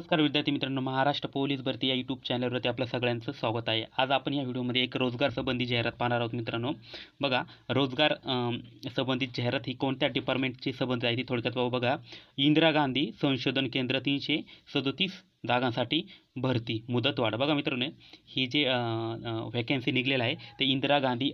नमस्कार विद्यार्थी मित्रांनो महाराष्ट्र पोलीस भर्ती या यूट्यूब चॅनलवरती आपलं सगळ्यांचं स्वागत है आज आपण वीडियो में एक रोजगार संबंधी जाहिरात पाहणार आहोत मित्रांनो बघा रोजगार अं, संबंधित जाहिरात ही कोणत्या डिपार्टमेंटची संबंध आहे थोड़क थोडक्यात बाबा इंदिरा गांधी संशोधन केन्द्र तीन से सदतीस जागांसाठी भरती मुदतवाड बघा मित्रांनो ही जे व्हॅकन्सी अं, अं, निघलेलं आहे ते इंदिरा गांधी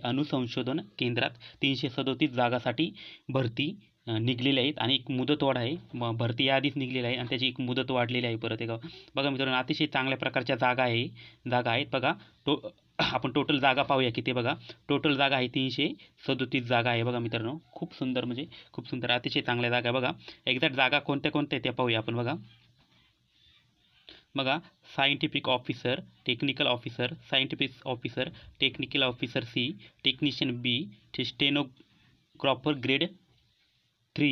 केन्द्र तीन से सदतीस जागासाठी भरती निघलेले आहेत आणि एक मुदतवाढ आहे भरती याआधीच निघलेली आहे आणि त्याची एक मुदत वाढलेली आहे परत एका बघा मित्रांनो अतिशय चांगल्या प्रकार जागा आहे जागा है बगा टो अपन टोटल जागा पाहूया कि ते बघा टोटल जागा आहे तीनशे सदोतीस जागा है बघा मित्रांनो खूप सुंदर मजे खूब सुंदर अतिशय चांगल्या जागा है बगा एक्जैक्ट जागा को कोणत्या त्या पाहूया आपण बघा officer technical officer scientific officer technical officer C technician B stenographer grade three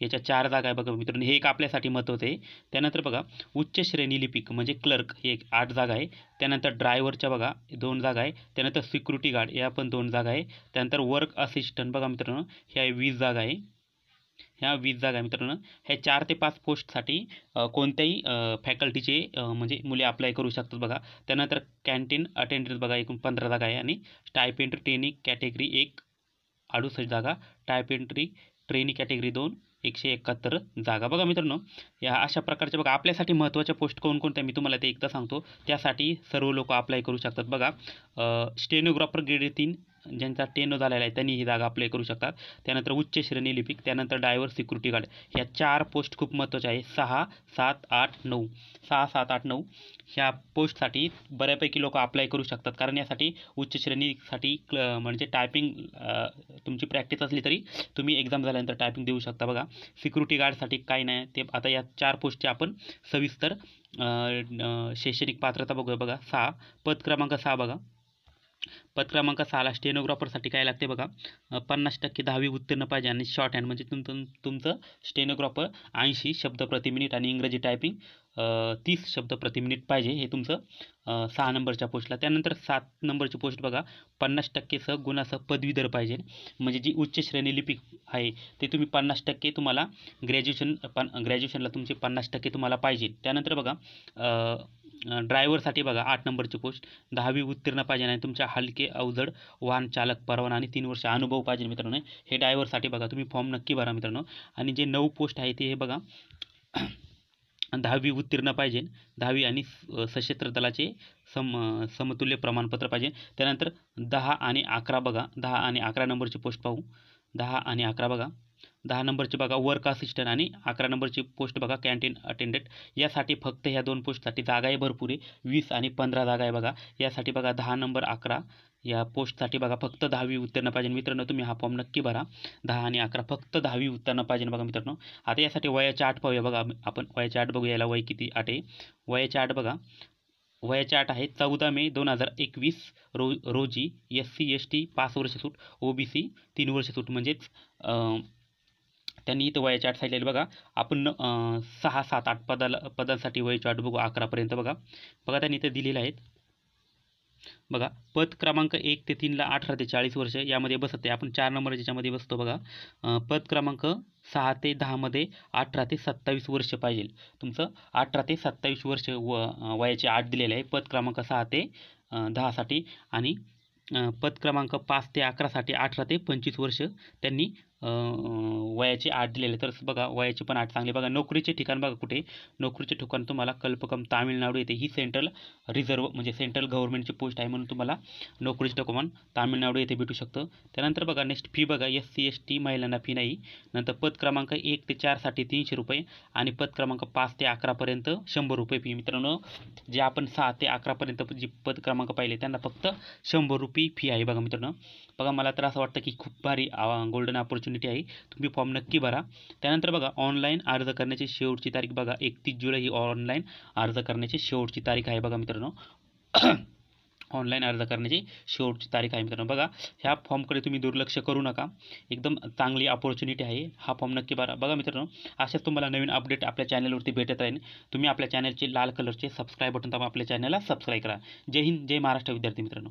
याच्या चार जागा है बघा एक आपल्यासाठी महत्त्वाचं आहे त्यानंतर बघा उच्च श्रेणी लिपिक म्हणजे क्लर्क एक आठ जागा है कनतर ड्राइवर बगा दोन जागा है कनतर सिक्युरिटी गार्ड या दोन जागा है कनतर वर्क असिस्टंट बघा मित्रांनो वीस जागा है ह्या वीस जागा आहे मित्रांनो ह्या पांच पोस्ट पाच को कोणत्याही फॅकल्टीचे म्हणजे मुले अप्लाय करू शकत बघा कैंटीन अटेंडेंस अटेंडन्स बघा एकूण पंधरा जागा आहे आणि टायपेंट्री ट्रेनिंग कॅटेगरी एक अड़ुस जागा टायपेंट्री ट्रेनी कॅटेगरी दोन एकशे एकाहत्तर जागा बघा मित्रांनो या अशा प्रकारच्या बघा आपल्यासाठी महत्त्वाच्या पोस्ट कोणकोणत्या मी तुम्हाला ते एकदा सांगतो त्यासाठी सर्व लोक अप्लाय करू शकतात बघा स्टेनोग्राफर ग्रेड तीन ज्यांचा टेनो झालेला आहे त्यांनी ही जागा अप्लाय करू शकतात त्यानंतर उच्च श्रेणी लिपिक त्यानंतर डायव्हर सिक्युरिटी गार्ड ह्या चार पोस्ट खूप महत्त्वाच्या आहे सहा सात आठ नऊ सहा सात आठ नऊ ह्या पोस्टसाठी बऱ्यापैकी लोक अप्लाय करू शकतात कारण यासाठी उच्च श्रेणीसाठी क्ल म्हणजे टायपिंग तुमची प्रॅक्टिस असली तरी तुम्ही एक्झाम झाल्यानंतर टायपिंग देऊ शकता बघा सिक्युरिटी गार्डसाठी काय नाही ते आता या चार पोस्टचे आपण सविस्तर शैक्षणिक पात्रता बघूया बघा सहा पद क्रमांक सहा बघा पद क्रमांक सहाला स्टेनोग्राफरसाठी काय लागते बघा पन्नास टक्के दहावी उत्तीर्ण पाजे आणि शॉर्ट हँड म्हणजे तुम तुम स्टेनोग्राफर ऐंशी शब्द प्रति मिनिट आणि इंग्रजी टाइपिंग तीस शब्द प्रति मिनिट पाहिजे हे तुमचं सहा नंबरच्या पोस्टला त्यानंतर सात नंबरची पोस्ट बघा पन्नास टक्केसह गुणासह पदवीधर पाजे मजे जी उच्च श्रेणी लिपिक आहे ते तुम्ही पन्नास टक्के तुम्हाला ग्रॅज्युएशन पन ग्रॅज्युएशनला तुमचे पन्नास टक्के तुम्हाला पाहिजे त्यानंतर बघा ड्राइवर ड्रायव्हरसाठी बघा आठ की पोस्ट दावी उत्तीर्ण पाजे आणि तुमच्या हलके अवजड वाहन चालक परवाना आणि तीन वर्ष अनुभव पाहिजे मित्रांनो ड्राइवर ड्रायव्हरसाठी बघा तुम्ही फॉर्म नक्की भरा मित्रों जे नौ पोस्ट है ते हे बघा दहावी उत्तीर्ण पाजे दहावी आणि सशस्त्र दला सम समतुल्य प्रमाणपत्र पाजे त्यानंतर दहा आणि अकरा बघा दहा आणि अकरा नंबरची पोस्ट पहूँ दहा आणि अकरा बघा दहा नंबरची बघा वर्क असिस्टंट आणि नंबर की पोस्ट बघा कैंटीन अटेंडेंट यासाठी फक्त हा दोन पोस्टसाठी जागा है भरपूर आहे वीस आ पंद्रह जागा है बघा यासाठी बघा दहा नंबर अकरा या पोस्टसाठी बघा फक्त दहावी उत्तीर्ण पाजे मित्रों तुम्हें हा फॉर्म नक्की भरा दा अक्रा अकरा फक्त दहावी उत्तीर्ण पाहिजे बघा मित्रांनो आता यासाठी वयाच्या आठ पाहूया बन आपण वयाच्या आठ बघू वय किती आठ आहे वयाच्या आठ बघा वयाच्या आठ है चौदह मे दोन हजार एकवीस रो रोजी एस सी एस टी पांच वर्ष सूट ओ बी सी तीन वर्ष सूट म्हणजेच अं, त्यांनी इथं वयाची आठ सांगितलेली बघा आपण सहा सात आठ पदाला पदांसाठी वयाची आठ बघू अकरापर्यंत बघा बघा त्यांनी इथं दिलेलं आहेत बघा पद क्रमांक एक ते तीनला अठरा ते चाळीस वर्ष यामध्ये बसते आपण चार नंबर ज्याच्यामध्ये बसतो बघा पद क्रमांक सहा ते दहामध्ये अठरा ते सत्तावीस वर्ष पाहिजे तुमचं अठरा ते सत्तावीस वर्ष व वयाचे आठ दिलेले आहे पद क्रमांक सहा ते दहासाठी आणि पद क्रमांक पाच ते अकरासाठी अठरा ते पंचवीस वर्ष त्यांनी वयाची आठ दिलेली तर बघा वयाची पण आठ चांगली बघा नोकरीचे ठिकाण बघा कुठे नोकरीचे ठिकाण तुम्हाला कल्पकम तामिळनाडू येते ही सेंट्रल रिझर्व म्हणजे सेंट्रल गव्हर्नमेंटची पोस्ट आहे म्हणून तुम्हाला नोकरीचे ठिकाण तामिळनाडू येथे भेटू शकतं त्यानंतर बघा नेक्स्ट फी बघा एस सी एस टी महिलांना फी नाही नंतर पद क्रमांक एक ते चारसाठी तीनशे रुपये आणि पद क्रमांक पाच ते अकरापर्यंत शंभर रुपये फी मित्रांनो जे आपण सहा ते अकरापर्यंत जी पद क्रमांक पाहिले त्यांना फक्त शंभर रुपये फी आहे बघा मित्रांनो बघा मला तर असं वाटतं की खूप भारी गोल्डन अपॉर्च्युनिटी ऑपॉर्च्युनिटी आहे तुम्ही फॉर्म नक्की भरा त्यानंतर बघा ऑनलाईन अर्ज करण्याची शेवटची तारीख बघा एकतीस जुलै ही ऑनलाईन अर्ज करण्याची शेवटची तारीख आहे बघा मित्रांनो ऑनलाईन अर्ज करण्याची शेवटची तारीख आहे मित्रांनो बघा ह्या फॉर्मकडे तुम्ही दुर्लक्ष करू ना एकदम चांगली अपॉर्च्युनिटी है हा फॉर्म नक्की भरा बघा मित्रांनो अशाच तुम्हाला नवीन अपडेट चैनल चॅनलवरती भेटत तुम्हें अपने चैनल के लाल कलर से सबस्क्राईब बटन दाबा आपल्या चॅनलला सबस्क्राईब करा जय हिंद जय महाराष्ट्र विद्यार्थी मित्रों